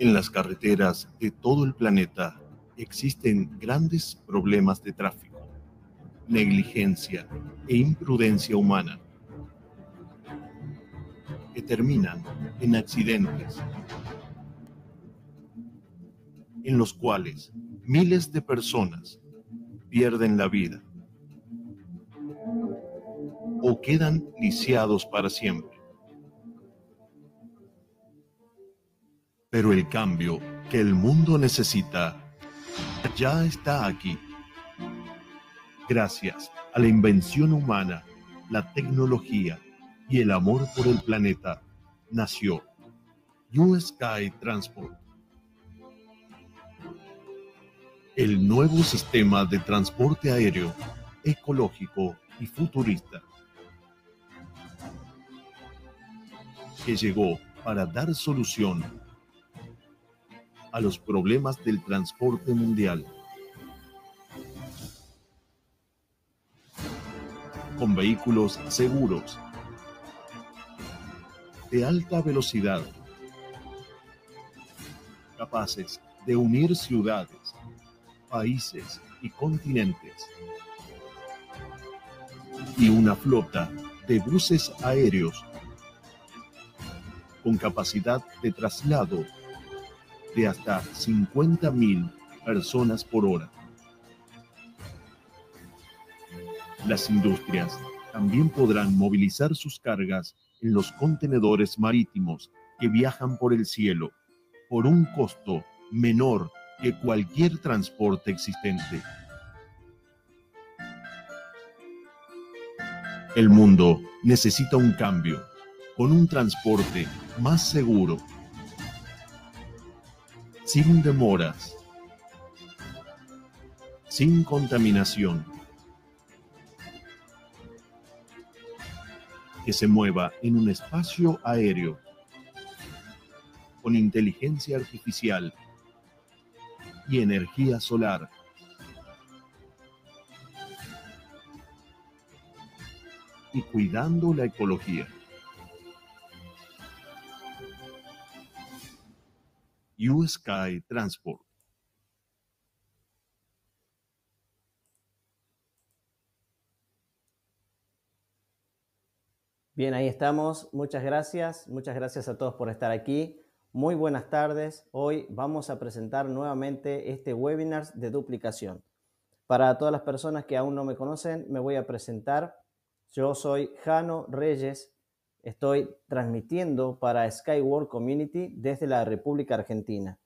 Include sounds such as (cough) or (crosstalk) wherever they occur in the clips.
En las carreteras de todo el planeta existen grandes problemas de tráfico, negligencia e imprudencia humana que terminan en accidentes en los cuales miles de personas pierden la vida o quedan lisiados para siempre. Pero el cambio que el mundo necesita ya está aquí. Gracias a la invención humana, la tecnología y el amor por el planeta, nació New Sky Transport. El nuevo sistema de transporte aéreo, ecológico y futurista, que llegó para dar solución a los problemas del transporte mundial. Con vehículos seguros, de alta velocidad, capaces de unir ciudades, países y continentes, y una flota de buses aéreos con capacidad de traslado de hasta 50.000 personas por hora. Las industrias también podrán movilizar sus cargas en los contenedores marítimos que viajan por el cielo por un costo menor que cualquier transporte existente. El mundo necesita un cambio, con un transporte más seguro sin demoras, sin contaminación, que se mueva en un espacio aéreo con inteligencia artificial y energía solar. y cuidando la ecología. U Sky Transport. Bien, ahí estamos. Muchas gracias. Muchas gracias a todos por estar aquí. Muy buenas tardes. Hoy vamos a presentar nuevamente este webinar de duplicación. Para todas las personas que aún no me conocen, me voy a presentar. Yo soy Jano Reyes, Estoy transmitiendo para Skyward Community desde la República Argentina.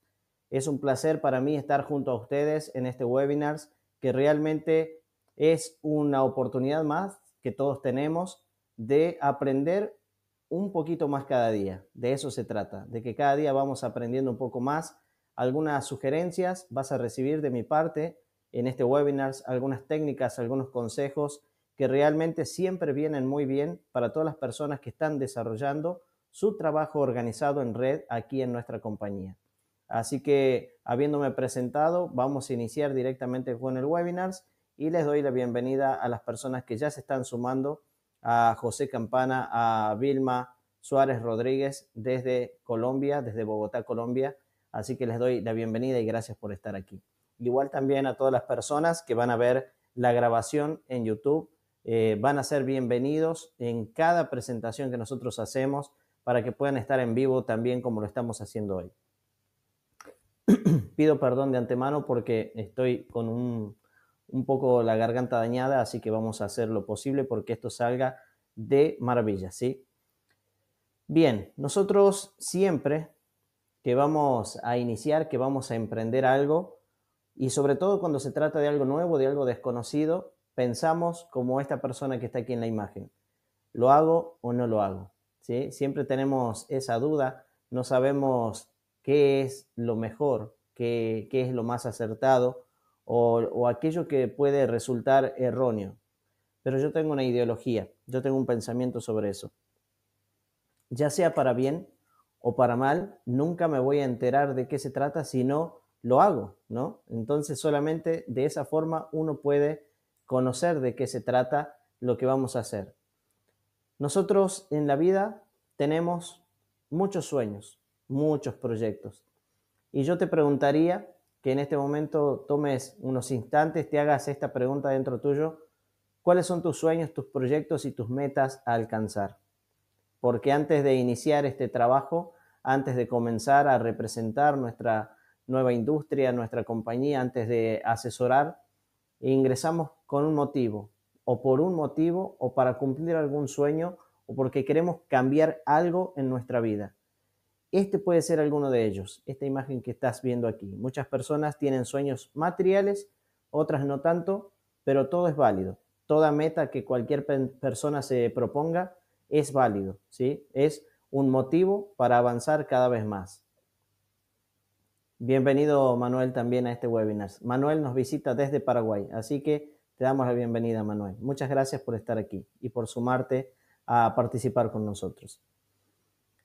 Es un placer para mí estar junto a ustedes en este webinar que realmente es una oportunidad más que todos tenemos de aprender un poquito más cada día. De eso se trata, de que cada día vamos aprendiendo un poco más. Algunas sugerencias vas a recibir de mi parte en este webinar, algunas técnicas, algunos consejos que realmente siempre vienen muy bien para todas las personas que están desarrollando su trabajo organizado en red aquí en nuestra compañía. Así que, habiéndome presentado, vamos a iniciar directamente con el webinar y les doy la bienvenida a las personas que ya se están sumando, a José Campana, a Vilma Suárez Rodríguez desde Colombia, desde Bogotá, Colombia. Así que les doy la bienvenida y gracias por estar aquí. Igual también a todas las personas que van a ver la grabación en YouTube eh, van a ser bienvenidos en cada presentación que nosotros hacemos para que puedan estar en vivo también como lo estamos haciendo hoy. (clears throat) Pido perdón de antemano porque estoy con un, un poco la garganta dañada, así que vamos a hacer lo posible porque esto salga de maravilla, ¿sí? Bien, nosotros siempre que vamos a iniciar, que vamos a emprender algo, y sobre todo cuando se trata de algo nuevo, de algo desconocido, pensamos como esta persona que está aquí en la imagen. ¿Lo hago o no lo hago? ¿Sí? Siempre tenemos esa duda, no sabemos qué es lo mejor, qué, es lo más acertado o, o aquello que puede resultar erróneo. Pero yo tengo una ideología, yo tengo un pensamiento sobre eso. Ya sea para bien o para mal, nunca me voy a enterar de qué se trata si no lo hago, ¿no? Entonces solamente de esa forma uno puede conocer de qué se trata lo que vamos a hacer. Nosotros en la vida tenemos muchos sueños, muchos proyectos. Y yo te preguntaría que en este momento tomes unos instantes, te hagas esta pregunta dentro tuyo. ¿Cuáles son tus sueños, tus proyectos y tus metas a alcanzar? Porque antes de iniciar este trabajo, antes de comenzar a representar nuestra nueva industria, nuestra compañía, antes de asesorar, ingresamos con un motivo, o por un motivo, o para cumplir algún sueño, o porque queremos cambiar algo en nuestra vida. Este puede ser alguno de ellos, esta imagen que estás viendo aquí. Muchas personas tienen sueños materiales, otras no tanto, pero todo es válido. Toda meta que cualquier persona se proponga es válido, ¿sí? Es un motivo para avanzar cada vez más. Bienvenido Manuel también a este webinar. Manuel nos visita desde Paraguay, así que te damos la bienvenida, Manuel. Muchas gracias por estar aquí y por sumarte a participar con nosotros.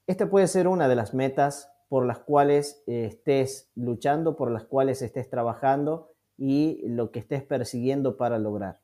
Esta puede ser una de las metas por las cuales eh, estés luchando, por las cuales estés trabajando y lo que estés persiguiendo para lograr.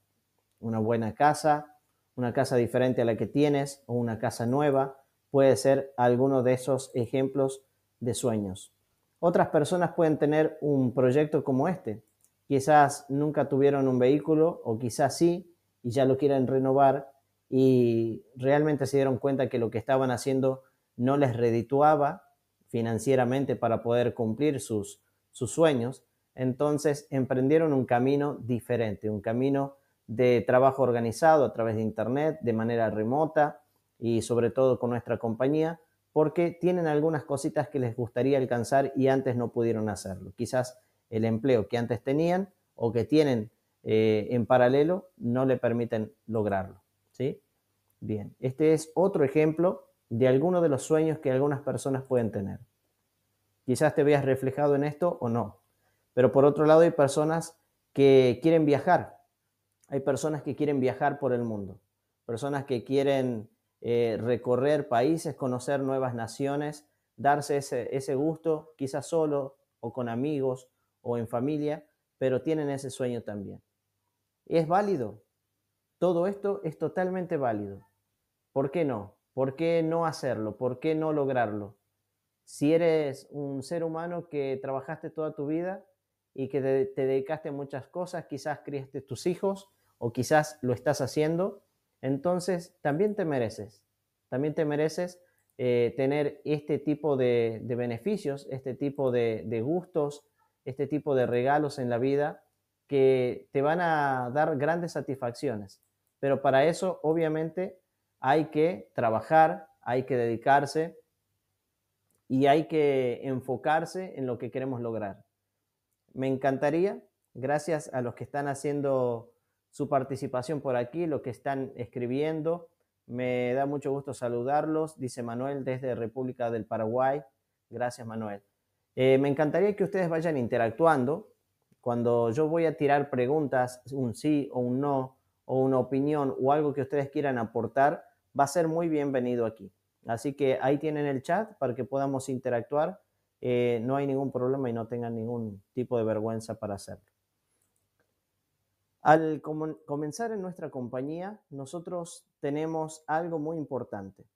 Una buena casa, una casa diferente a la que tienes o una casa nueva, puede ser alguno de esos ejemplos de sueños. Otras personas pueden tener un proyecto como este, quizás nunca tuvieron un vehículo o quizás sí y ya lo quieren renovar y realmente se dieron cuenta que lo que estaban haciendo no les redituaba financieramente para poder cumplir sus, sus sueños, entonces emprendieron un camino diferente, un camino de trabajo organizado a través de Internet, de manera remota y sobre todo con nuestra compañía, porque tienen algunas cositas que les gustaría alcanzar y antes no pudieron hacerlo. Quizás el empleo que antes tenían o que tienen eh, en paralelo no le permiten lograrlo. ¿sí? Bien, este es otro ejemplo de algunos de los sueños que algunas personas pueden tener. Quizás te veas reflejado en esto o no, pero por otro lado hay personas que quieren viajar, hay personas que quieren viajar por el mundo, personas que quieren eh, recorrer países, conocer nuevas naciones, darse ese, ese gusto, quizás solo o con amigos o en familia, pero tienen ese sueño también. es válido. Todo esto es totalmente válido. ¿Por qué no? ¿Por qué no hacerlo? ¿Por qué no lograrlo? Si eres un ser humano que trabajaste toda tu vida y que te, dedicaste a muchas cosas, quizás criaste tus hijos o quizás lo estás haciendo, entonces también te mereces. También te mereces eh, tener este tipo de, beneficios, este tipo de gustos, este tipo de regalos en la vida que te van a dar grandes satisfacciones. Pero para eso, obviamente, hay que trabajar, hay que dedicarse y hay que enfocarse en lo que queremos lograr. Me encantaría, gracias a los que están haciendo su participación por aquí, los que están escribiendo. Me da mucho gusto saludarlos, dice Manuel desde República del Paraguay. Gracias, Manuel. Eh, me encantaría que ustedes vayan interactuando. Cuando yo voy a tirar preguntas, un sí o un no, o una opinión o algo que ustedes quieran aportar, va a ser muy bienvenido aquí. Así que ahí tienen el chat para que podamos interactuar. Eh, no hay ningún problema y no tengan ningún tipo de vergüenza para hacerlo. Al comenzar en nuestra compañía, nosotros tenemos algo muy importante.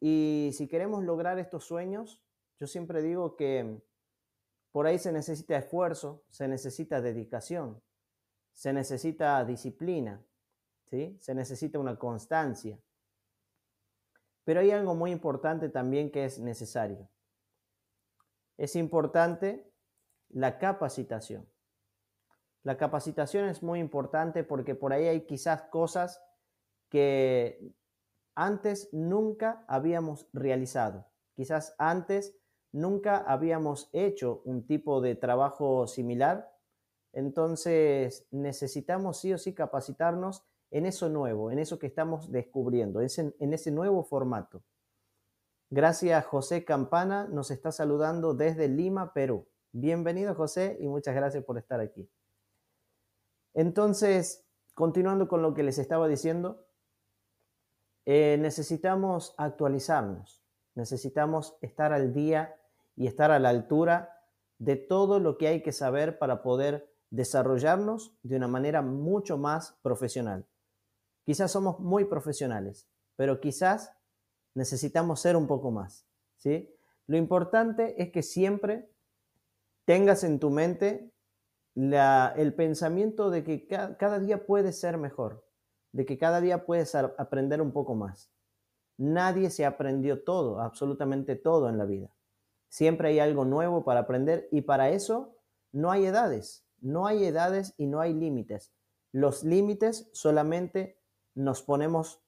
Y si queremos lograr estos sueños, yo siempre digo que por ahí se necesita esfuerzo, se necesita dedicación, se necesita disciplina, ¿sí? se necesita una constancia. Pero hay algo muy importante también que es necesario. Es importante la capacitación. La capacitación es muy importante porque por ahí hay quizás cosas que antes nunca habíamos realizado. Quizás antes Nunca habíamos hecho un tipo de trabajo similar, entonces necesitamos sí o sí capacitarnos en eso nuevo, en eso que estamos descubriendo, en ese nuevo formato. Gracias José Campana, nos está saludando desde Lima, Perú. Bienvenido José y muchas gracias por estar aquí. Entonces, continuando con lo que les estaba diciendo, eh, necesitamos actualizarnos, necesitamos estar al día y estar a la altura de todo lo que hay que saber para poder desarrollarnos de una manera mucho más profesional. Quizás somos muy profesionales, pero quizás necesitamos ser un poco más, ¿sí? Lo importante es que siempre tengas en tu mente el pensamiento de que cada día puede ser mejor, de que cada día puedes aprender un poco más. Nadie se aprendió todo, absolutamente todo en la vida. Siempre hay algo nuevo para aprender y para eso no hay edades, no hay edades y no hay límites. Los límites solamente nos ponemos,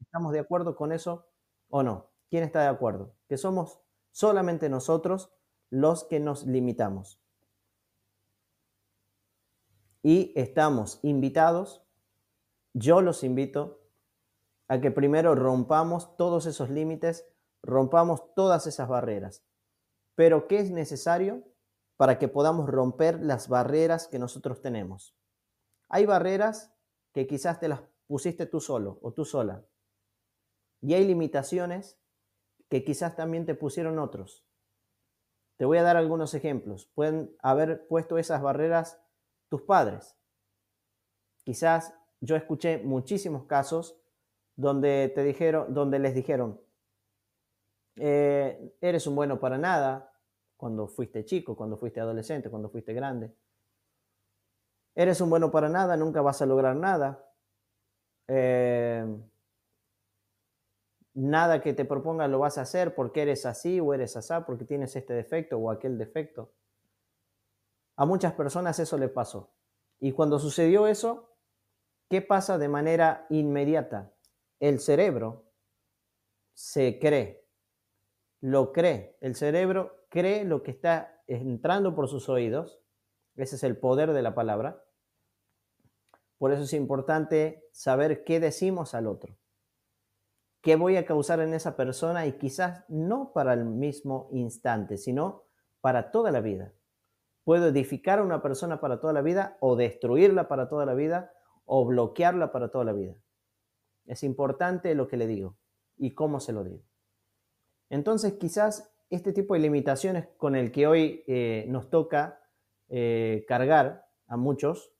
estamos de acuerdo con eso o no. ¿Quién está de acuerdo? Que somos solamente nosotros los que nos limitamos. Y estamos invitados, yo los invito a que primero rompamos todos esos límites rompamos todas esas barreras. Pero ¿qué es necesario para que podamos romper las barreras que nosotros tenemos? Hay barreras que quizás te las pusiste tú solo o tú sola. Y hay limitaciones que quizás también te pusieron otros. Te voy a dar algunos ejemplos. Pueden haber puesto esas barreras tus padres. Quizás yo escuché muchísimos casos donde te dijeron, donde les dijeron, eh, eres un bueno para nada cuando fuiste chico, cuando fuiste adolescente, cuando fuiste grande. Eres un bueno para nada, nunca vas a lograr nada. Eh, nada que te proponga lo vas a hacer porque eres así o eres asá, porque tienes este defecto o aquel defecto. A muchas personas eso le pasó. Y cuando sucedió eso, ¿qué pasa de manera inmediata? El cerebro se cree lo cree. El cerebro cree lo que está entrando por sus oídos. Ese es el poder de la palabra. Por eso es importante saber qué decimos al otro. ¿Qué voy a causar en esa persona? Y quizás no para el mismo instante, sino para toda la vida. Puedo edificar a una persona para toda la vida o destruirla para toda la vida o bloquearla para toda la vida. Es importante lo que le digo y cómo se lo digo. Entonces quizás este tipo de limitaciones con el que hoy eh, nos toca eh, cargar a muchos,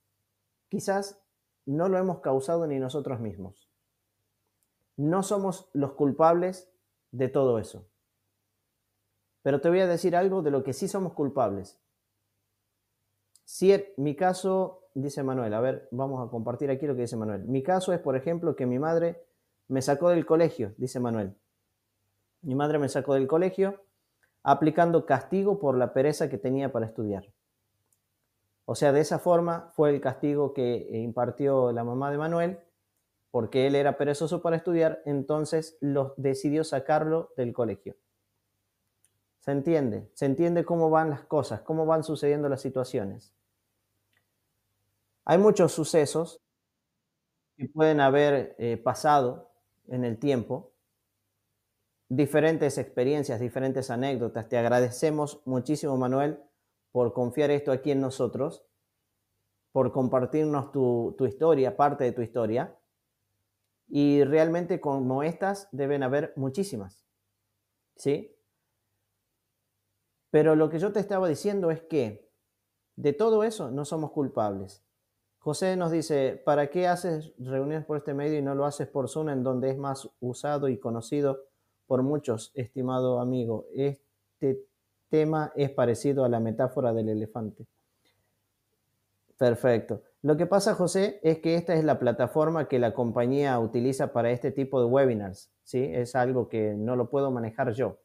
quizás no lo hemos causado ni nosotros mismos. No somos los culpables de todo eso. Pero te voy a decir algo de lo que sí somos culpables. Si mi caso, dice Manuel, a ver, vamos a compartir aquí lo que dice Manuel. Mi caso es, por ejemplo, que mi madre me sacó del colegio, dice Manuel. Mi madre me sacó del colegio aplicando castigo por la pereza que tenía para estudiar. O sea, de esa forma fue el castigo que eh, impartió la mamá de Manuel, porque él era perezoso para estudiar, entonces los decidió sacarlo del colegio. Se entiende, se entiende cómo van las cosas, cómo van sucediendo las situaciones. Hay muchos sucesos que pueden haber eh, pasado en el tiempo, diferentes experiencias, diferentes anécdotas. Te agradecemos muchísimo, Manuel, por confiar esto aquí en nosotros, por compartirnos tu, historia, parte de tu historia. Y realmente como estas deben haber muchísimas. ¿Sí? Pero lo que yo te estaba diciendo es que de todo eso no somos culpables. José nos dice, ¿para qué haces reuniones por este medio y no lo haces por Zoom en donde es más usado y conocido por muchos, estimado amigo, este tema es parecido a la metáfora del elefante. Perfecto. Lo que pasa, José, es que esta es la plataforma que la compañía utiliza para este tipo de webinars. ¿sí? Es algo que no lo puedo manejar yo.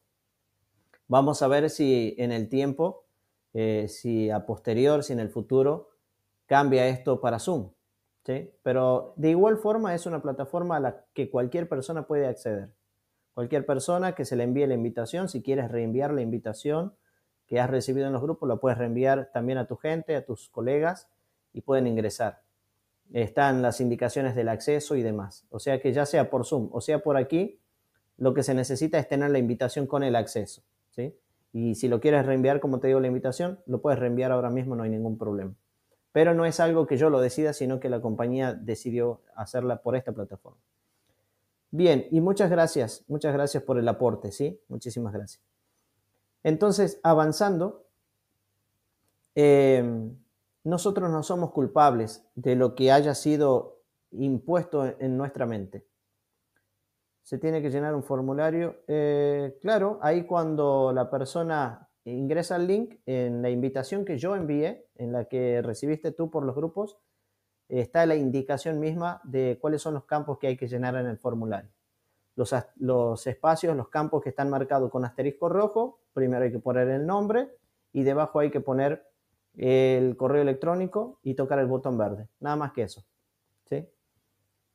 Vamos a ver si en el tiempo, eh, si a posterior, si en el futuro, cambia esto para Zoom. Pero de igual forma es una plataforma a la que cualquier persona puede acceder. Cualquier persona que se le envíe la invitación, si quieres reenviar la invitación que has recibido en los grupos, la puedes reenviar también a tu gente, a tus colegas y pueden ingresar. Están las indicaciones del acceso y demás. O sea que ya sea por Zoom o sea por aquí, lo que se necesita es tener la invitación con el acceso. ¿sí? Y si lo quieres reenviar, como te digo, la invitación, lo puedes reenviar ahora mismo, no hay ningún problema. Pero no es algo que yo lo decida, sino que la compañía decidió hacerla por esta plataforma. Bien, y muchas gracias, muchas gracias por el aporte, ¿sí? Muchísimas gracias. Entonces, avanzando, eh, nosotros no somos culpables de lo que haya sido impuesto en nuestra mente. Se tiene que llenar un formulario. Eh, claro, ahí cuando la persona ingresa al link en la invitación que yo envié, en la que recibiste tú por los grupos, está la indicación misma de cuáles son los campos que hay que llenar en el formulario. Los, los espacios, los campos que están marcados con asterisco rojo, primero hay que poner el nombre y debajo hay que poner el correo electrónico y tocar el botón verde. Nada más que eso.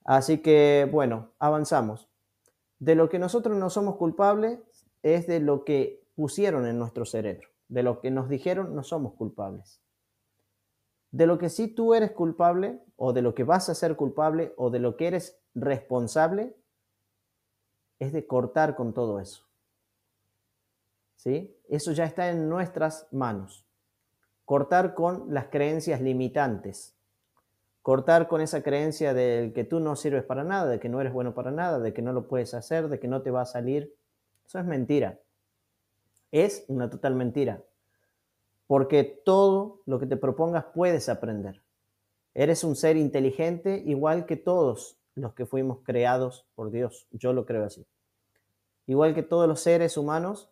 Así que, bueno, avanzamos. De lo que nosotros no somos culpables es de lo que pusieron en nuestro cerebro. De lo que nos dijeron no somos culpables. De lo que sí tú eres culpable o de lo que vas a ser culpable o de lo que eres responsable es de cortar con todo eso. ¿Sí? Eso ya está en nuestras manos. Cortar con las creencias limitantes. Cortar con esa creencia de que tú no sirves para nada, de que no eres bueno para nada, de que no lo puedes hacer, de que no te va a salir. Eso es mentira. Es una total mentira porque todo lo que te propongas puedes aprender. Eres un ser inteligente igual que todos los que fuimos creados por Dios. Yo lo creo así. Igual que todos los seres humanos,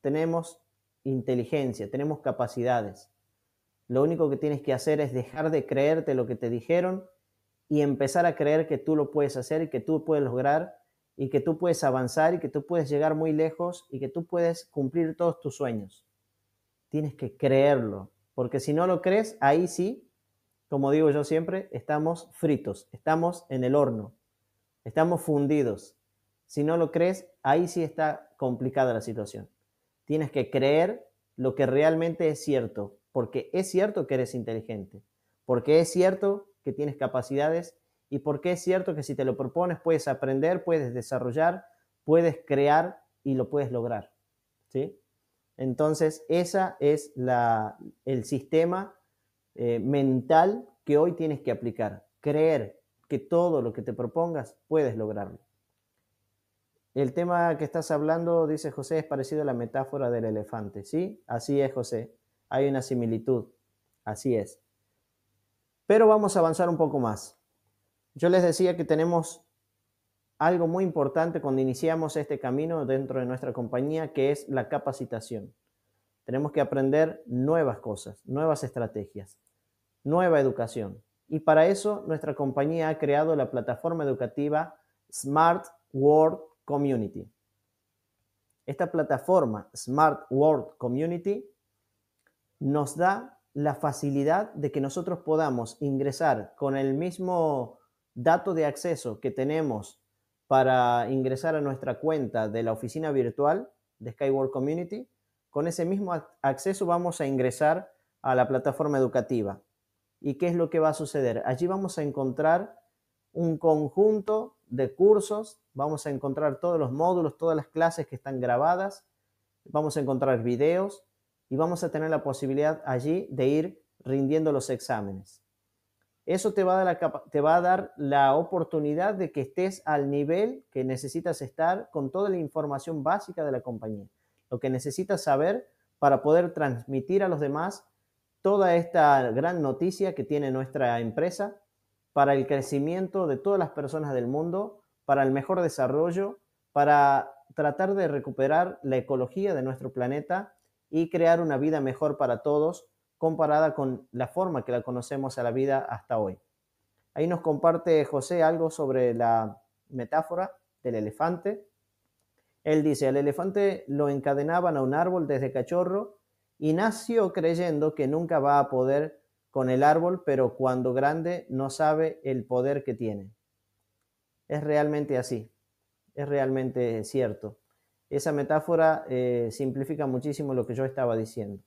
tenemos inteligencia, tenemos capacidades. Lo único que tienes que hacer es dejar de creerte lo que te dijeron y empezar a creer que tú lo puedes hacer y que tú puedes lograr y que tú puedes avanzar y que tú puedes llegar muy lejos y que tú puedes cumplir todos tus sueños. Tienes que creerlo, porque si no lo crees, ahí sí, como digo yo siempre, estamos fritos, estamos en el horno, estamos fundidos. Si no lo crees, ahí sí está complicada la situación. Tienes que creer lo que realmente es cierto, porque es cierto que eres inteligente, porque es cierto que tienes capacidades y porque es cierto que si te lo propones puedes aprender, puedes desarrollar, puedes crear y lo puedes lograr. ¿sí? Entonces, ese es la, el sistema eh, mental que hoy tienes que aplicar. Creer que todo lo que te propongas puedes lograrlo. El tema que estás hablando, dice José, es parecido a la metáfora del elefante, ¿sí? Así es, José. Hay una similitud. Así es. Pero vamos a avanzar un poco más. Yo les decía que tenemos algo muy importante cuando iniciamos este camino dentro de nuestra compañía, que es la capacitación. Tenemos que aprender nuevas cosas, nuevas estrategias, nueva educación. Y para eso nuestra compañía ha creado la plataforma educativa Smart World Community. Esta plataforma Smart World Community nos da la facilidad de que nosotros podamos ingresar con el mismo dato de acceso que tenemos para ingresar a nuestra cuenta de la oficina virtual de Skyward Community. Con ese mismo acceso vamos a ingresar a la plataforma educativa. ¿Y qué es lo que va a suceder? Allí vamos a encontrar un conjunto de cursos, vamos a encontrar todos los módulos, todas las clases que están grabadas, vamos a encontrar videos y vamos a tener la posibilidad allí de ir rindiendo los exámenes. Eso te va, a dar la, oportunidad de que estés al nivel que necesitas estar con toda la información básica de la compañía, lo que necesitas saber para poder transmitir a los demás toda esta gran noticia que tiene nuestra empresa para el crecimiento de todas las personas del mundo, para el mejor desarrollo, para tratar de recuperar la ecología de nuestro planeta y crear una vida mejor para todos comparada con la forma que la conocemos a la vida hasta hoy. Ahí nos comparte José algo sobre la metáfora del elefante. Él dice, al elefante lo encadenaban a un árbol desde cachorro y nació creyendo que nunca va a poder con el árbol, pero cuando grande no sabe el poder que tiene. Es realmente así, es realmente cierto. Esa metáfora eh, simplifica muchísimo lo que yo estaba diciendo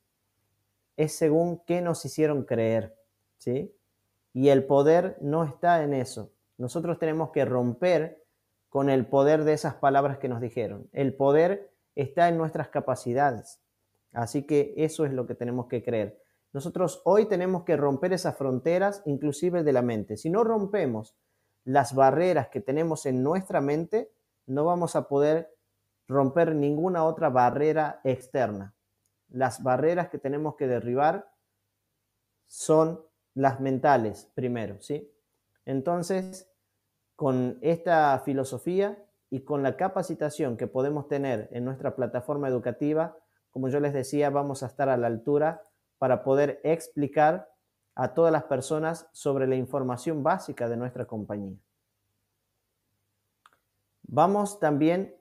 es según qué nos hicieron creer, ¿sí? Y el poder no está en eso. Nosotros tenemos que romper con el poder de esas palabras que nos dijeron. El poder está en nuestras capacidades. Así que eso es lo que tenemos que creer. Nosotros hoy tenemos que romper esas fronteras, inclusive de la mente. Si no rompemos las barreras que tenemos en nuestra mente, no vamos a poder romper ninguna otra barrera externa las barreras que tenemos que derribar son las mentales primero, ¿sí? Entonces, con esta filosofía y con la capacitación que podemos tener en nuestra plataforma educativa, como yo les decía, vamos a estar a la altura para poder explicar a todas las personas sobre la información básica de nuestra compañía. Vamos también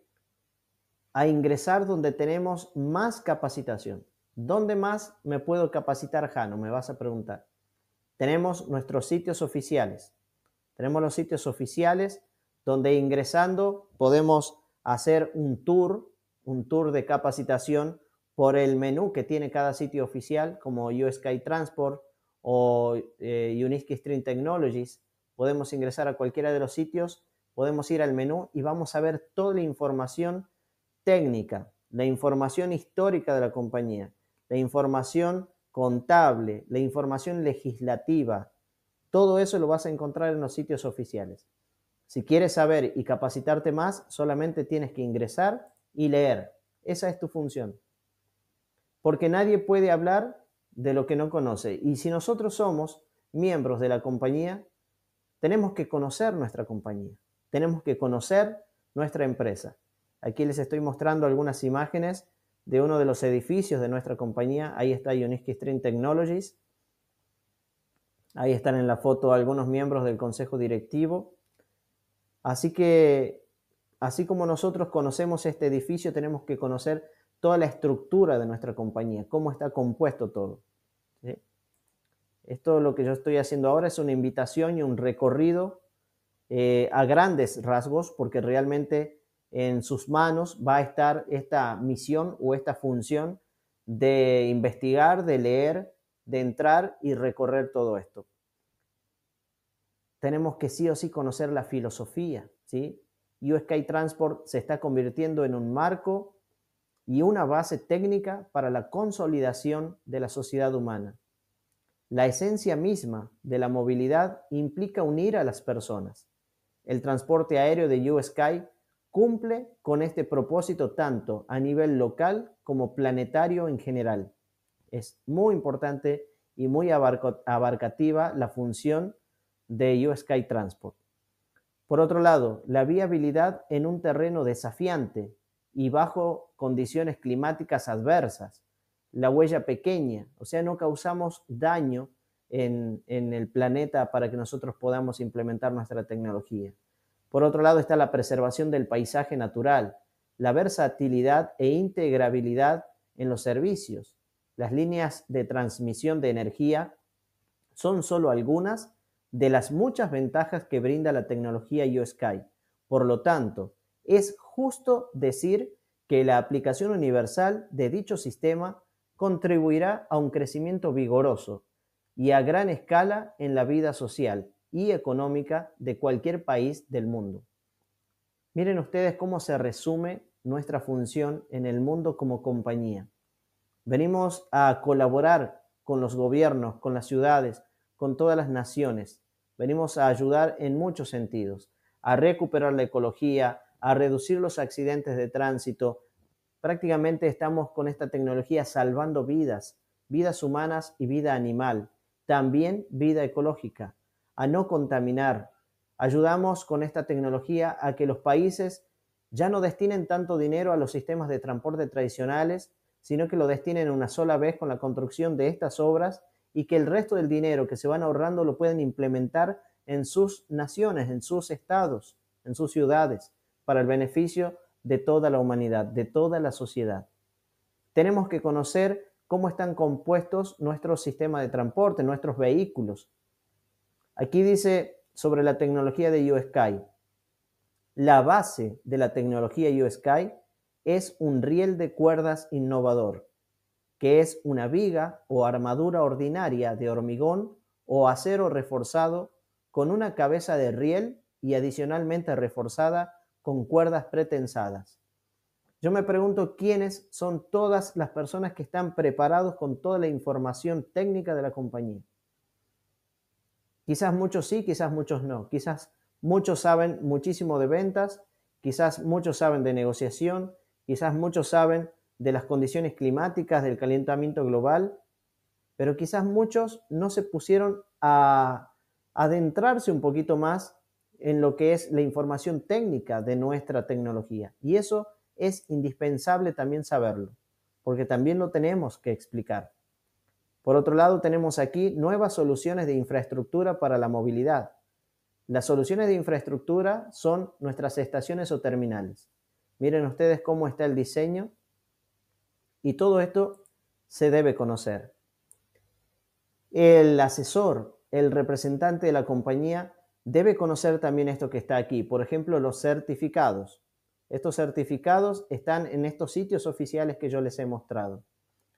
a ingresar donde tenemos más capacitación. ¿Dónde más me puedo capacitar, Jano? Me vas a preguntar. Tenemos nuestros sitios oficiales. Tenemos los sitios oficiales donde ingresando podemos hacer un tour, un tour de capacitación por el menú que tiene cada sitio oficial, como USK Transport o eh, Uniski Stream Technologies. Podemos ingresar a cualquiera de los sitios, podemos ir al menú y vamos a ver toda la información técnica, la información histórica de la compañía, la información contable, la información legislativa. Todo eso lo vas a encontrar en los sitios oficiales. Si quieres saber y capacitarte más, solamente tienes que ingresar y leer. Esa es tu función. Porque nadie puede hablar de lo que no conoce. Y si nosotros somos miembros de la compañía, tenemos que conocer nuestra compañía, tenemos que conocer nuestra empresa. Aquí les estoy mostrando algunas imágenes de uno de los edificios de nuestra compañía. Ahí está Uniski Stream Technologies. Ahí están en la foto algunos miembros del consejo directivo. Así que, así como nosotros conocemos este edificio, tenemos que conocer toda la estructura de nuestra compañía, cómo está compuesto todo. ¿sí? Esto lo que yo estoy haciendo ahora es una invitación y un recorrido eh, a grandes rasgos, porque realmente en sus manos va a estar esta misión o esta función de investigar, de leer, de entrar y recorrer todo esto. Tenemos que sí o sí conocer la filosofía, ¿sí? Sky Transport se está convirtiendo en un marco y una base técnica para la consolidación de la sociedad humana. La esencia misma de la movilidad implica unir a las personas. El transporte aéreo de Sky cumple con este propósito tanto a nivel local como planetario en general. Es muy importante y muy abarcativa la función de US Sky Transport. Por otro lado, la viabilidad en un terreno desafiante y bajo condiciones climáticas adversas, la huella pequeña, o sea, no causamos daño en, en el planeta para que nosotros podamos implementar nuestra tecnología. Por otro lado está la preservación del paisaje natural, la versatilidad e integrabilidad en los servicios. Las líneas de transmisión de energía son solo algunas de las muchas ventajas que brinda la tecnología YoSky. Por lo tanto, es justo decir que la aplicación universal de dicho sistema contribuirá a un crecimiento vigoroso y a gran escala en la vida social, y económica de cualquier país del mundo. Miren ustedes cómo se resume nuestra función en el mundo como compañía. Venimos a colaborar con los gobiernos, con las ciudades, con todas las naciones. Venimos a ayudar en muchos sentidos, a recuperar la ecología, a reducir los accidentes de tránsito. Prácticamente estamos con esta tecnología salvando vidas, vidas humanas y vida animal, también vida ecológica a no contaminar. Ayudamos con esta tecnología a que los países ya no destinen tanto dinero a los sistemas de transporte tradicionales, sino que lo destinen una sola vez con la construcción de estas obras y que el resto del dinero que se van ahorrando lo pueden implementar en sus naciones, en sus estados, en sus ciudades, para el beneficio de toda la humanidad, de toda la sociedad. Tenemos que conocer cómo están compuestos nuestros sistemas de transporte, nuestros vehículos, Aquí dice sobre la tecnología de USky. La base de la tecnología USky es un riel de cuerdas innovador, que es una viga o armadura ordinaria de hormigón o acero reforzado con una cabeza de riel y adicionalmente reforzada con cuerdas pretensadas. Yo me pregunto quiénes son todas las personas que están preparados con toda la información técnica de la compañía. Quizás muchos sí, quizás muchos no. Quizás muchos saben muchísimo de ventas, quizás muchos saben de negociación, quizás muchos saben de las condiciones climáticas, del calentamiento global, pero quizás muchos no se pusieron a adentrarse un poquito más en lo que es la información técnica de nuestra tecnología. Y eso es indispensable también saberlo, porque también lo tenemos que explicar. Por otro lado, tenemos aquí nuevas soluciones de infraestructura para la movilidad. Las soluciones de infraestructura son nuestras estaciones o terminales. Miren ustedes cómo está el diseño y todo esto se debe conocer. El asesor, el representante de la compañía debe conocer también esto que está aquí. Por ejemplo, los certificados. Estos certificados están en estos sitios oficiales que yo les he mostrado.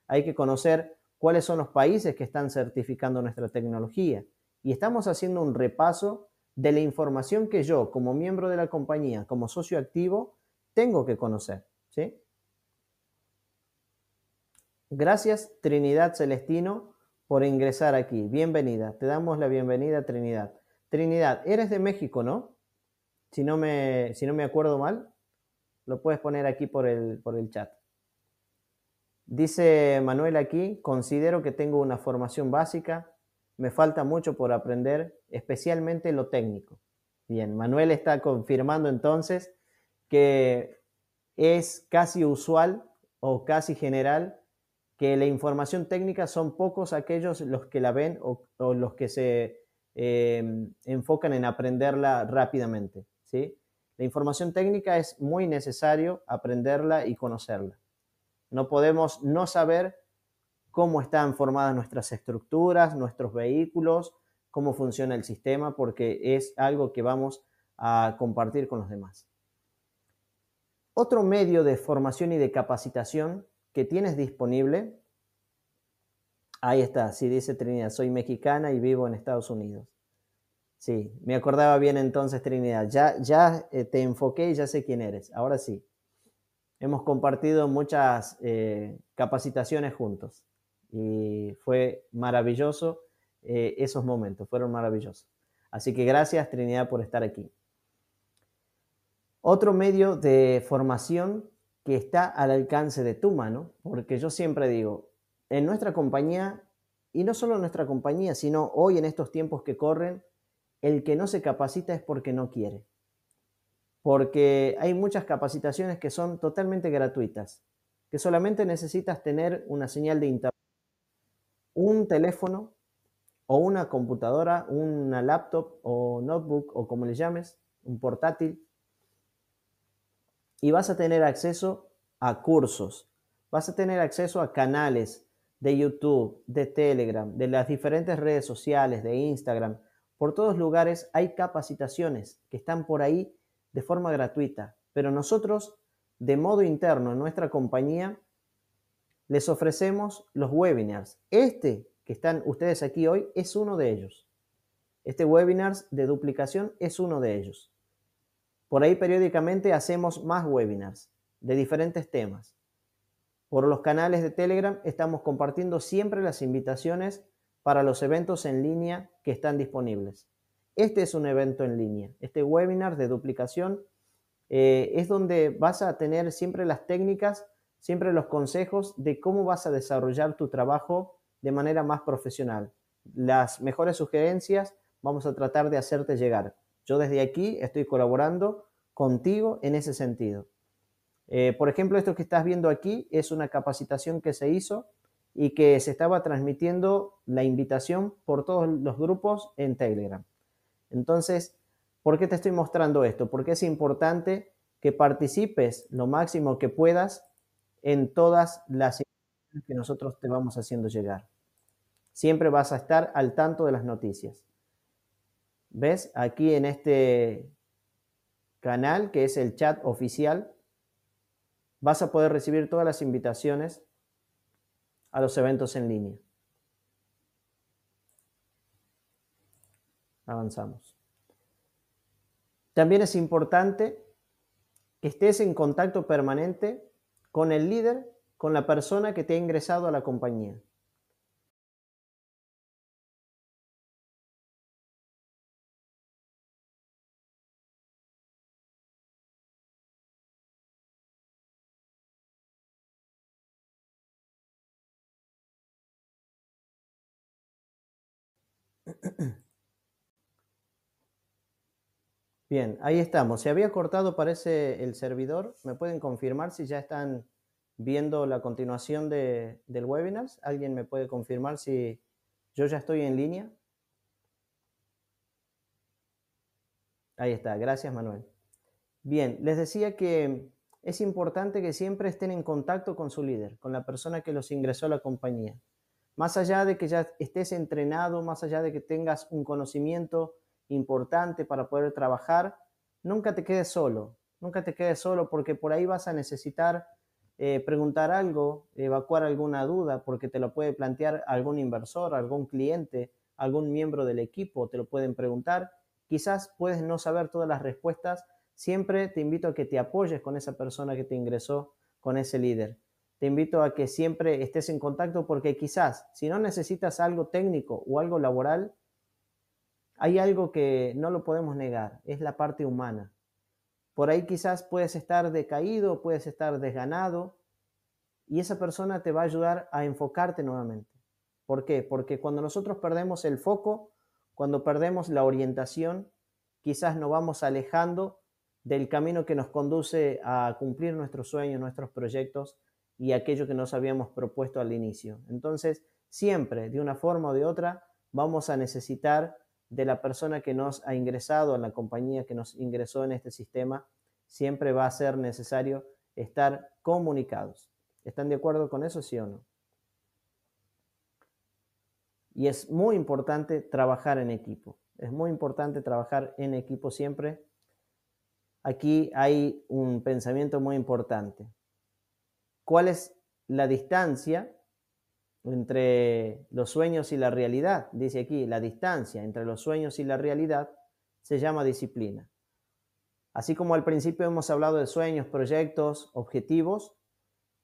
Hay que conocer cuáles son los países que están certificando nuestra tecnología. Y estamos haciendo un repaso de la información que yo, como miembro de la compañía, como socio activo, tengo que conocer. Gracias, Trinidad Celestino, por ingresar aquí. Bienvenida. Te damos la bienvenida, Trinidad. Trinidad, eres de México, ¿no? Si no me, si no me acuerdo mal, lo puedes poner aquí por por el chat. Dice Manuel aquí, considero que tengo una formación básica, me falta mucho por aprender, especialmente lo técnico. Bien, Manuel está confirmando entonces que es casi usual o casi general que la información técnica son pocos aquellos los que la ven o, los que se em, enfocan en aprenderla rápidamente. ¿sí? La información técnica es muy necesario aprenderla y conocerla. No podemos no saber cómo están formadas nuestras estructuras, nuestros vehículos, cómo funciona el sistema, porque es algo que vamos a compartir con los demás. Otro medio de formación y de capacitación que tienes disponible, ahí está, sí dice Trinidad, soy mexicana y vivo en Estados Unidos. Sí, me acordaba bien entonces Trinidad, ya, ya eh, te enfoqué y ya sé quién eres, ahora sí hemos compartido muchas eh, capacitaciones juntos y fue maravilloso eh, esos momentos, fueron maravillosos. Así que gracias Trinidad por estar aquí. Otro medio de formación que está al alcance de tu mano, porque yo siempre digo, en nuestra compañía, y no solo en nuestra compañía, sino hoy en estos tiempos que corren, el que no se capacita es porque no quiere porque hay muchas capacitaciones que son totalmente gratuitas, que solamente necesitas tener una señal de internet, un teléfono o una computadora, una laptop o notebook o como le llames, un portátil, y vas a tener acceso a cursos, vas a tener acceso a canales de YouTube, de Telegram, de las diferentes redes sociales, de Instagram. Por todos lugares hay capacitaciones que están por ahí de forma gratuita, pero nosotros, de modo interno en nuestra compañía, les ofrecemos los webinars. Este que están ustedes aquí hoy es uno de ellos. Este webinar de duplicación es uno de ellos. Por ahí periódicamente hacemos más webinars de diferentes temas. Por los canales de Telegram estamos compartiendo siempre las invitaciones para los eventos en línea que están disponibles. Este es un evento en línea. Este webinar de duplicación eh, es donde vas a tener siempre las técnicas, siempre los consejos de cómo vas a desarrollar tu trabajo de manera más profesional. Las mejores sugerencias vamos a tratar de hacerte llegar. Yo desde aquí estoy colaborando contigo en ese sentido. Eh, por ejemplo, esto que estás viendo aquí es una capacitación que se hizo y que se estaba transmitiendo la invitación por todos los grupos en Telegram. Entonces, ¿por qué te estoy mostrando esto? Porque es importante que participes lo máximo que puedas en todas las que nosotros te vamos haciendo llegar. Siempre vas a estar al tanto de las noticias. ¿Ves? Aquí en este canal, que es el chat oficial, vas a poder recibir todas las invitaciones a los eventos en línea. avanzamos. También es importante que estés en contacto permanente con el líder, con la persona que te ha ingresado a la compañía. (clears throat) Bien, ahí estamos. Se había cortado, parece, el servidor. ¿Me pueden confirmar si ya están viendo la continuación de, del webinar? ¿Alguien me puede confirmar si yo ya estoy en línea? Ahí está, gracias Manuel. Bien, les decía que es importante que siempre estén en contacto con su líder, con la persona que los ingresó a la compañía. Más allá de que ya estés entrenado, más allá de que tengas un conocimiento importante para poder trabajar, nunca te quedes solo, nunca te quedes solo porque por ahí vas a necesitar eh, preguntar algo, evacuar alguna duda, porque te lo puede plantear algún inversor, algún cliente, algún miembro del equipo, te lo pueden preguntar. Quizás puedes no saber todas las respuestas, siempre te invito a que te apoyes con esa persona que te ingresó, con ese líder. Te invito a que siempre estés en contacto porque quizás si no necesitas algo técnico o algo laboral, hay algo que no lo podemos negar, es la parte humana. Por ahí quizás puedes estar decaído, puedes estar desganado, y esa persona te va a ayudar a enfocarte nuevamente. ¿Por qué? Porque cuando nosotros perdemos el foco, cuando perdemos la orientación, quizás nos vamos alejando del camino que nos conduce a cumplir nuestros sueños, nuestros proyectos y aquello que nos habíamos propuesto al inicio. Entonces, siempre, de una forma o de otra, vamos a necesitar de la persona que nos ha ingresado, a la compañía que nos ingresó en este sistema, siempre va a ser necesario estar comunicados. ¿Están de acuerdo con eso, sí o no? Y es muy importante trabajar en equipo. Es muy importante trabajar en equipo siempre. Aquí hay un pensamiento muy importante. ¿Cuál es la distancia entre los sueños y la realidad, dice aquí, la distancia entre los sueños y la realidad se llama disciplina. Así como al principio hemos hablado de sueños, proyectos, objetivos,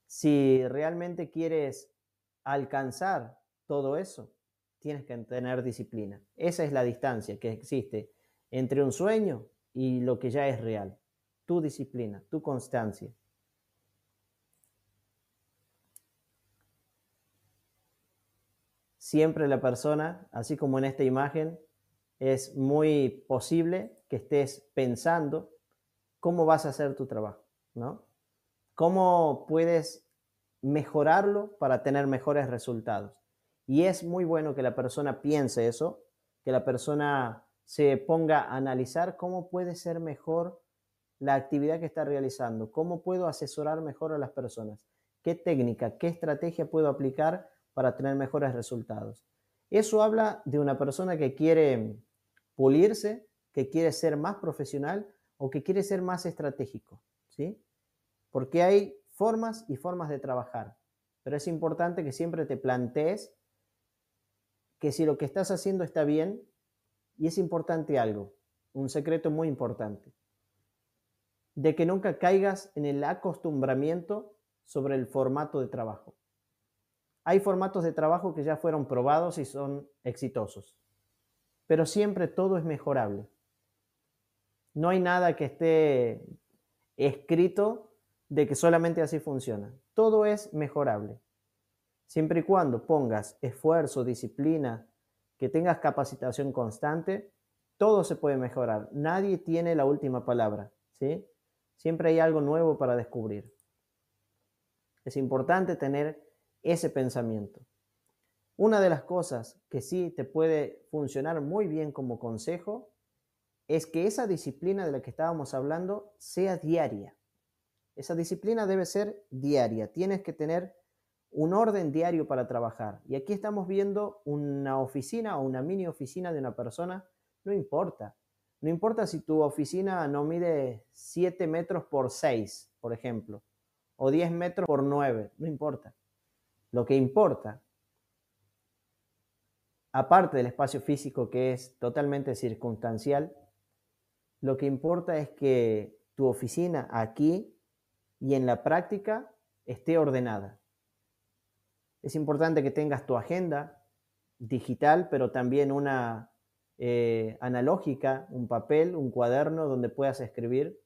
si realmente quieres alcanzar todo eso, tienes que tener disciplina. Esa es la distancia que existe entre un sueño y lo que ya es real. Tu disciplina, tu constancia. siempre la persona, así como en esta imagen, es muy posible que estés pensando cómo vas a hacer tu trabajo, ¿no? Cómo puedes mejorarlo para tener mejores resultados. Y es muy bueno que la persona piense eso, que la persona se ponga a analizar cómo puede ser mejor la actividad que está realizando, cómo puedo asesorar mejor a las personas, qué técnica, qué estrategia puedo aplicar para tener mejores resultados. Eso habla de una persona que quiere pulirse, que quiere ser más profesional o que quiere ser más estratégico, ¿sí? Porque hay formas y formas de trabajar, pero es importante que siempre te plantees que si lo que estás haciendo está bien, y es importante algo, un secreto muy importante, de que nunca caigas en el acostumbramiento sobre el formato de trabajo. Hay formatos de trabajo que ya fueron probados y son exitosos, pero siempre todo es mejorable. No hay nada que esté escrito de que solamente así funciona. Todo es mejorable. Siempre y cuando pongas esfuerzo, disciplina, que tengas capacitación constante, todo se puede mejorar. Nadie tiene la última palabra, Siempre hay algo nuevo para descubrir. Es importante tener ese pensamiento. Una de las cosas que sí te puede funcionar muy bien como consejo es que esa disciplina de la que estábamos hablando sea diaria. Esa disciplina debe ser diaria. Tienes que tener un orden diario para trabajar. Y aquí estamos viendo una oficina o una mini oficina de una persona, no importa. No importa si tu oficina no mide 7 metros por 6, por ejemplo, o 10 metros por 9, no importa. Lo que importa, aparte del espacio físico que es totalmente circunstancial, lo que importa es que tu oficina aquí y en la práctica esté ordenada. Es importante que tengas tu agenda digital, pero también una eh, analógica, un papel, un cuaderno donde puedas escribir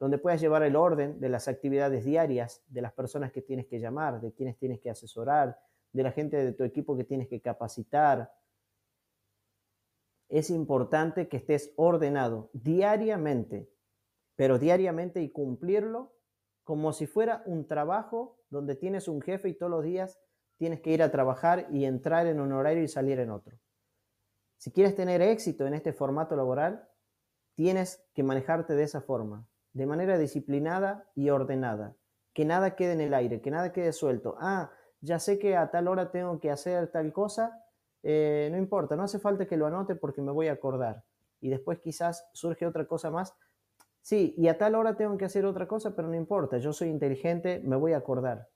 donde puedas llevar el orden de las actividades diarias, de las personas que tienes que llamar, de quienes tienes que asesorar, de la gente de tu equipo que tienes que capacitar. Es importante que estés ordenado diariamente, pero diariamente y cumplirlo como si fuera un trabajo donde tienes un jefe y todos los días tienes que ir a trabajar y entrar en un horario y salir en otro. Si quieres tener éxito en este formato laboral, tienes que manejarte de esa forma de manera disciplinada y ordenada. Que nada quede en el aire, que nada quede suelto. Ah, ya sé que a tal hora tengo que hacer tal cosa, eh, no importa, no hace falta que lo anote porque me voy a acordar. Y después quizás surge otra cosa más. Sí, y a tal hora tengo que hacer otra cosa, pero no importa, yo soy inteligente, me voy a acordar.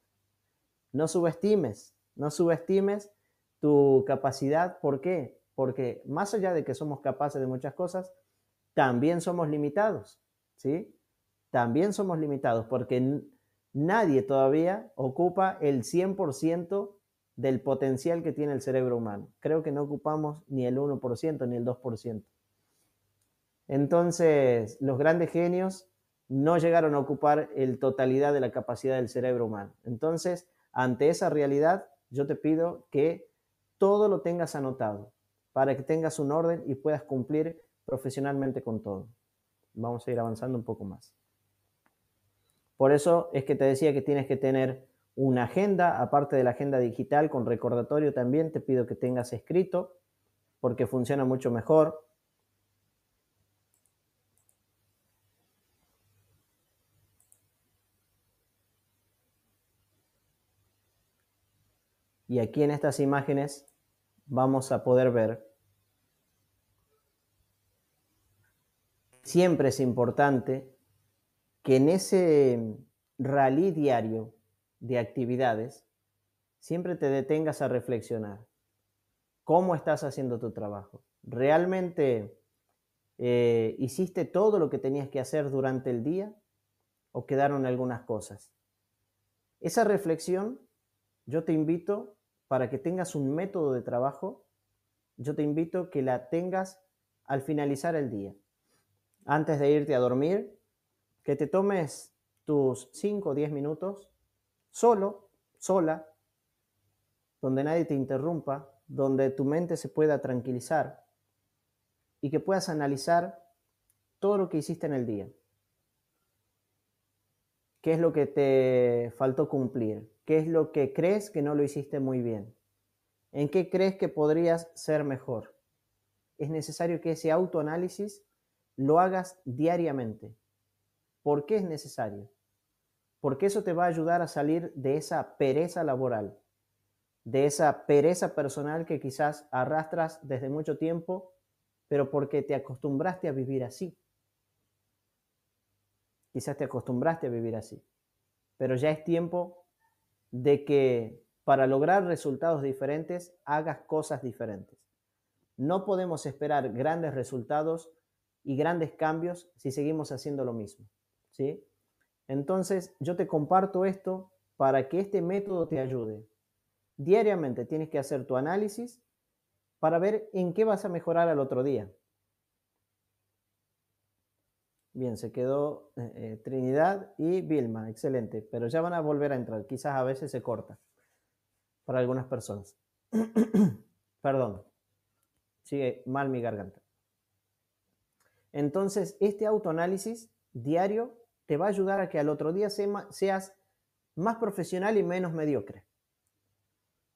No subestimes, no subestimes tu capacidad. ¿Por qué? Porque más allá de que somos capaces de muchas cosas, también somos limitados, ¿sí? también somos limitados porque nadie todavía ocupa el 100% del potencial que tiene el cerebro humano. Creo que no ocupamos ni el 1% ni el 2%. Entonces, los grandes genios no llegaron a ocupar la totalidad de la capacidad del cerebro humano. Entonces, ante esa realidad, yo te pido que todo lo tengas anotado para que tengas un orden y puedas cumplir profesionalmente con todo. Vamos a ir avanzando un poco más. Por eso es que te decía que tienes que tener una agenda, aparte de la agenda digital, con recordatorio también te pido que tengas escrito, porque funciona mucho mejor. Y aquí en estas imágenes vamos a poder ver siempre es importante que en ese rally diario de actividades siempre te detengas a reflexionar cómo estás haciendo tu trabajo. ¿Realmente eh, hiciste todo lo que tenías que hacer durante el día o quedaron algunas cosas? Esa reflexión yo te invito para que tengas un método de trabajo, yo te invito que la tengas al finalizar el día. Antes de irte a dormir, que te tomes tus 5 o 10 minutos solo, sola, donde nadie te interrumpa, donde tu mente se pueda tranquilizar y que puedas analizar todo lo que hiciste en el día. ¿Qué es lo que te faltó cumplir? ¿Qué es lo que crees que no lo hiciste muy bien? ¿En qué crees que podrías ser mejor? Es necesario que ese autoanálisis lo hagas diariamente. ¿Por qué es necesario? Porque eso te va a ayudar a salir de esa pereza laboral, de esa pereza personal que quizás arrastras desde mucho tiempo, pero porque te acostumbraste a vivir así. Quizás te acostumbraste a vivir así, pero ya es tiempo de que para lograr resultados diferentes hagas cosas diferentes. No podemos esperar grandes resultados y grandes cambios si seguimos haciendo lo mismo. ¿sí? Entonces, yo te comparto esto para que este método te ayude. Diariamente tienes que hacer tu análisis para ver en qué vas a mejorar al otro día. Bien, se quedó eh, eh, Trinidad y Vilma, excelente, pero ya van a volver a entrar, quizás a veces se corta para algunas personas. (clears throat) Perdón, sigue mal mi garganta. Entonces, este autoanálisis diario te va a ayudar a que al otro día seas más profesional y menos mediocre.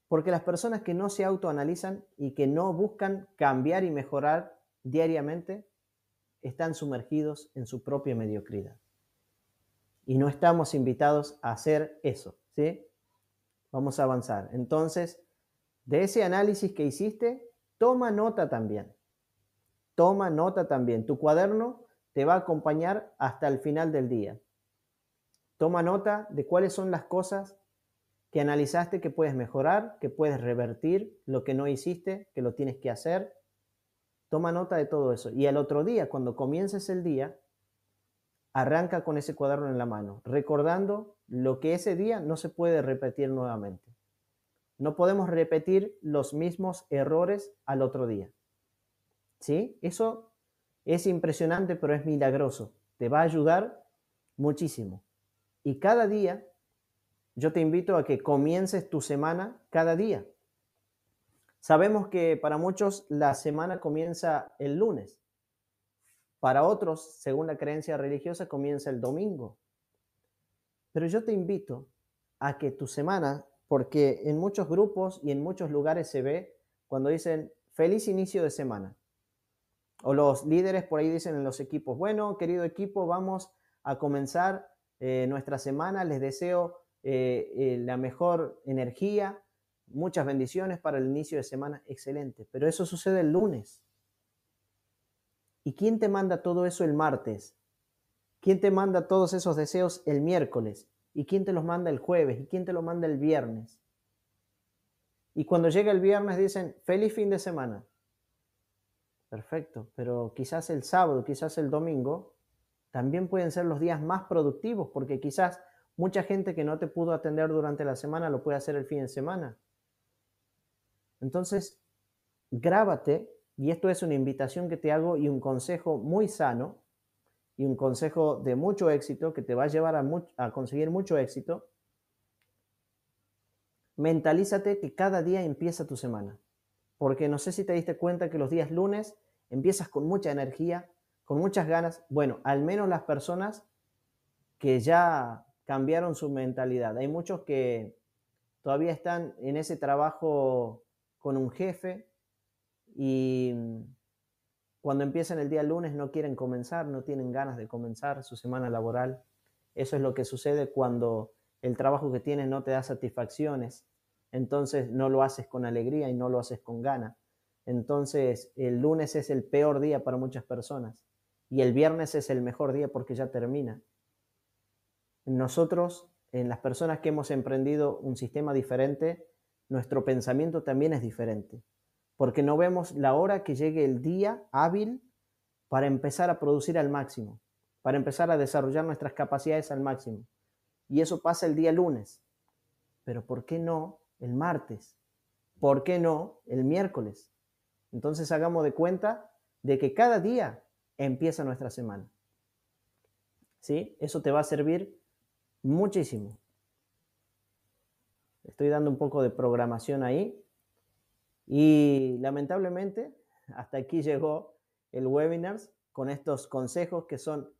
Porque las personas que no se autoanalizan y que no buscan cambiar y mejorar diariamente están sumergidos en su propia mediocridad. Y no estamos invitados a hacer eso, ¿sí? Vamos a avanzar. Entonces, de ese análisis que hiciste, toma nota también. Toma nota también. Tu cuaderno te va a acompañar hasta el final del día. Toma nota de cuáles son las cosas que analizaste que puedes mejorar, que puedes revertir, lo que no hiciste, que lo tienes que hacer. Toma nota de todo eso. Y al otro día, cuando comiences el día, arranca con ese cuaderno en la mano, recordando lo que ese día no se puede repetir nuevamente. No podemos repetir los mismos errores al otro día. ¿Sí? Eso es impresionante, pero es milagroso. Te va a ayudar muchísimo. Y cada día, yo te invito a que comiences tu semana cada día. Sabemos que para muchos la semana comienza el lunes. Para otros, según la creencia religiosa, comienza el domingo. Pero yo te invito a que tu semana, porque en muchos grupos y en muchos lugares se ve cuando dicen feliz inicio de semana o los líderes por ahí dicen en los equipos, bueno, querido equipo, vamos a comenzar eh, nuestra semana, les deseo eh, eh, la mejor energía, muchas bendiciones para el inicio de semana, excelente, pero eso sucede el lunes. ¿Y quién te manda todo eso el martes? ¿Quién te manda todos esos deseos el miércoles? ¿Y quién te los manda el jueves? ¿Y quién te los manda el viernes? Y cuando llega el viernes dicen, feliz fin de semana. Perfecto, pero quizás el sábado, quizás el domingo, también pueden ser los días más productivos, porque quizás mucha gente que no te pudo atender durante la semana lo puede hacer el fin de semana. Entonces, grábate, y esto es una invitación que te hago y un consejo muy sano, y un consejo de mucho éxito que te va a llevar a, a conseguir mucho éxito. Mentalízate que cada día empieza tu semana porque no sé si te diste cuenta que los días lunes empiezas con mucha energía, con muchas ganas. Bueno, al menos las personas que ya cambiaron su mentalidad. Hay muchos que todavía están en ese trabajo con un jefe y mm, cuando empiezan el día lunes no quieren comenzar, no tienen ganas de comenzar su semana laboral. Eso es lo que sucede cuando el trabajo que tienes no te da satisfacciones entonces no lo haces con alegría y no lo haces con gana. Entonces el lunes es el peor día para muchas personas y el viernes es el mejor día porque ya termina. Nosotros, en las personas que hemos emprendido un sistema diferente, nuestro pensamiento también es diferente, porque no vemos la hora que llegue el día hábil para empezar a producir al máximo, para empezar a desarrollar nuestras capacidades al máximo. Y eso pasa el día lunes. Pero ¿por qué no el martes. ¿Por qué no el miércoles? Entonces hagamos de cuenta de que cada día empieza nuestra semana. ¿Sí? Eso te va a servir muchísimo. Estoy dando un poco de programación ahí. Y lamentablemente, hasta aquí llegó el webinar con estos consejos que son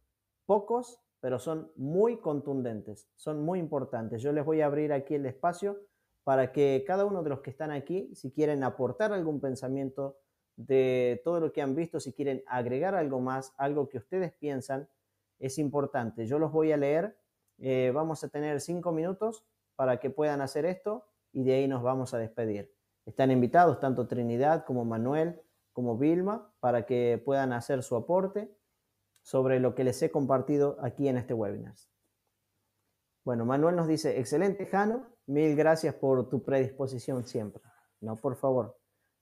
pocos, pero son muy contundentes, son muy importantes. Yo les voy a abrir aquí el espacio para que cada uno de los que están aquí, si quieren aportar algún pensamiento de todo lo que han visto, si quieren agregar algo más, algo que ustedes piensan, es importante. Yo los voy a leer. Eh, vamos a tener cinco minutos para que puedan hacer esto y de ahí nos vamos a despedir. Están invitados tanto Trinidad como Manuel como Vilma para que puedan hacer su aporte sobre lo que les he compartido aquí en este webinar. Bueno, Manuel nos dice, excelente Jano, Mil gracias por tu predisposición siempre. No, por favor.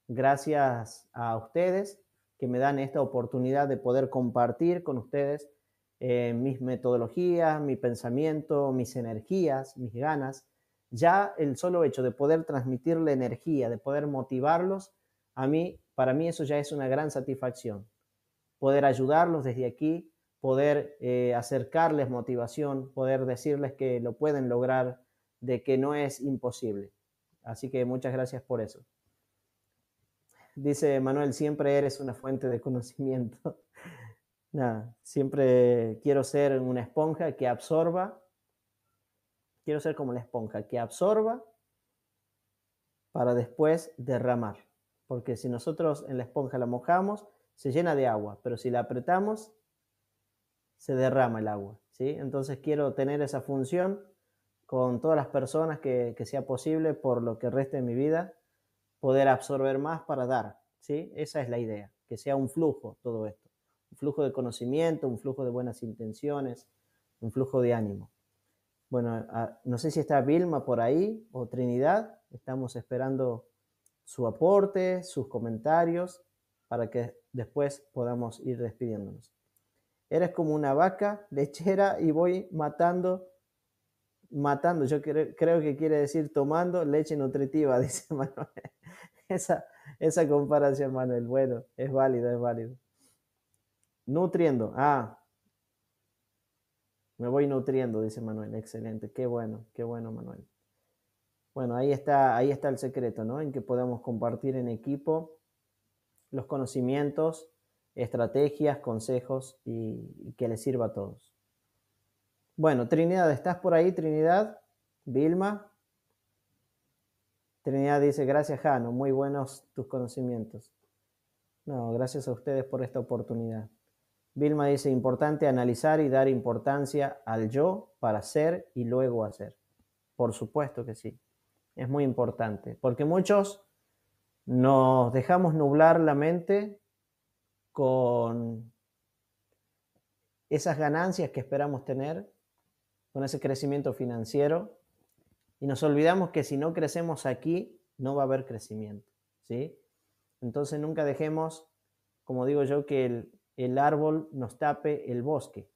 Gracias a ustedes que me dan esta oportunidad de poder compartir con ustedes eh, mis metodologías, mi pensamiento, mis energías, mis ganas. Ya el solo hecho de poder transmitir la energía, de poder motivarlos, a mí, para mí eso ya es una gran satisfacción. Poder ayudarlos desde aquí, poder eh, acercarles motivación, poder decirles que lo pueden lograr, de que no es imposible. Así que muchas gracias por eso. Dice Manuel, siempre eres una fuente de conocimiento. (laughs) Nada, siempre quiero ser una esponja que absorba. Quiero ser como la esponja, que absorba para después derramar. Porque si nosotros en la esponja la mojamos, se llena de agua, pero si la apretamos, se derrama el agua. ¿sí? Entonces quiero tener esa función con todas las personas que, sea posible por lo que reste en mi vida, poder absorber más para dar. ¿sí? Esa es la idea, que sea un flujo todo esto, un flujo de conocimiento, un flujo de buenas intenciones, un flujo de ánimo. Bueno, no sé si está Vilma por ahí o Trinidad, estamos esperando su aporte, sus comentarios, para que después podamos ir despidiéndonos. Eres como una vaca lechera y voy matando matando, yo creo que quiere decir tomando leche nutritiva, (laughs) dice Manuel. esa, esa comparación, Manuel, bueno, es válido, es válido. Nutriendo, ah, me voy nutriendo, dice Manuel, excelente, qué bueno, qué bueno, Manuel. Bueno, ahí está, ahí está el secreto, ¿no? En que podamos compartir en equipo los conocimientos, estrategias, consejos y que les sirva a todos. Bueno, Trinidad, ¿estás por ahí, Trinidad? Vilma. Trinidad dice, gracias, Jano, muy buenos tus conocimientos. No, gracias a ustedes por esta oportunidad. Vilma dice, importante analizar y dar importancia al yo para ser y luego hacer. Por supuesto que sí, es muy importante, porque muchos nos dejamos nublar la mente con esas ganancias que esperamos tener con ese crecimiento financiero. Y nos olvidamos que si no crecemos aquí, no va a haber crecimiento. ¿sí? Entonces nunca dejemos, como digo yo, que el, árbol nos tape el bosque,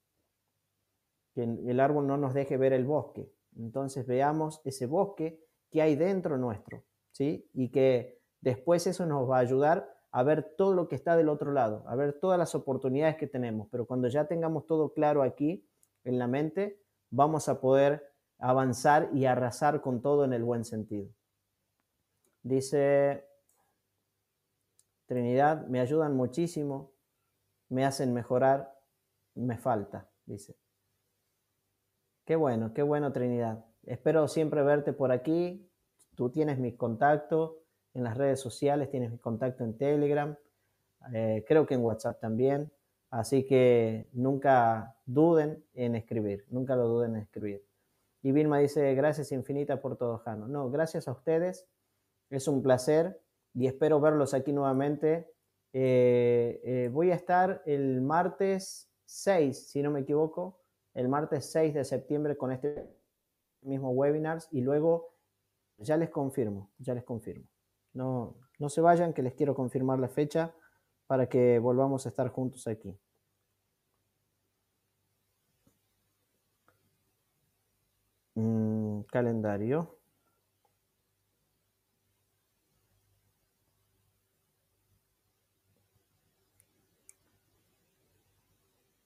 que el árbol no nos deje ver el bosque. Entonces veamos ese bosque que hay dentro nuestro, ¿sí? Y que después eso nos va a ayudar a ver todo lo que está del otro lado, a ver todas las oportunidades que tenemos. Pero cuando ya tengamos todo claro aquí en la mente, vamos a poder avanzar y arrasar con todo en el buen sentido. Dice Trinidad, me ayudan muchísimo, me hacen mejorar, me falta, dice. Qué bueno, qué bueno Trinidad. Espero siempre verte por aquí. Tú tienes mi contacto en las redes sociales, tienes mi contacto en Telegram, eh, creo que en WhatsApp también. Así que nunca duden en escribir, nunca lo duden en escribir. Y Vilma dice, gracias infinita por todo, Jano. No, gracias a ustedes, es un placer y espero verlos aquí nuevamente. Eh, eh, voy a estar el martes 6, si no me equivoco, el martes 6 de septiembre con este mismo webinars y luego ya les confirmo, ya les confirmo. No, no se vayan, que les quiero confirmar la fecha para que volvamos a estar juntos aquí. Mm, calendario.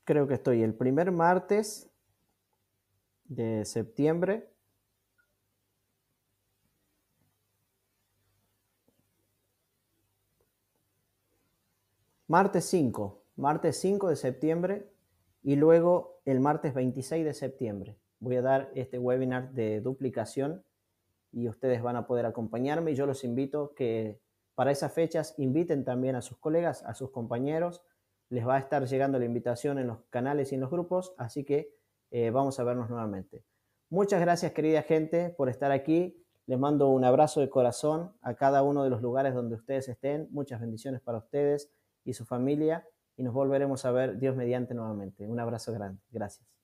Creo que estoy el primer martes de septiembre Martes 5, martes 5 de septiembre y luego el martes 26 de septiembre. Voy a dar este webinar de duplicación y ustedes van a poder acompañarme yo los invito que para esas fechas inviten también a sus colegas, a sus compañeros. Les va a estar llegando la invitación en los canales y en los grupos, así que eh, vamos a vernos nuevamente. Muchas gracias querida gente por estar aquí. Les mando un abrazo de corazón a cada uno de los lugares donde ustedes estén. Muchas bendiciones para ustedes y su familia y nos volveremos a ver Dios mediante nuevamente. Un abrazo grande. Gracias.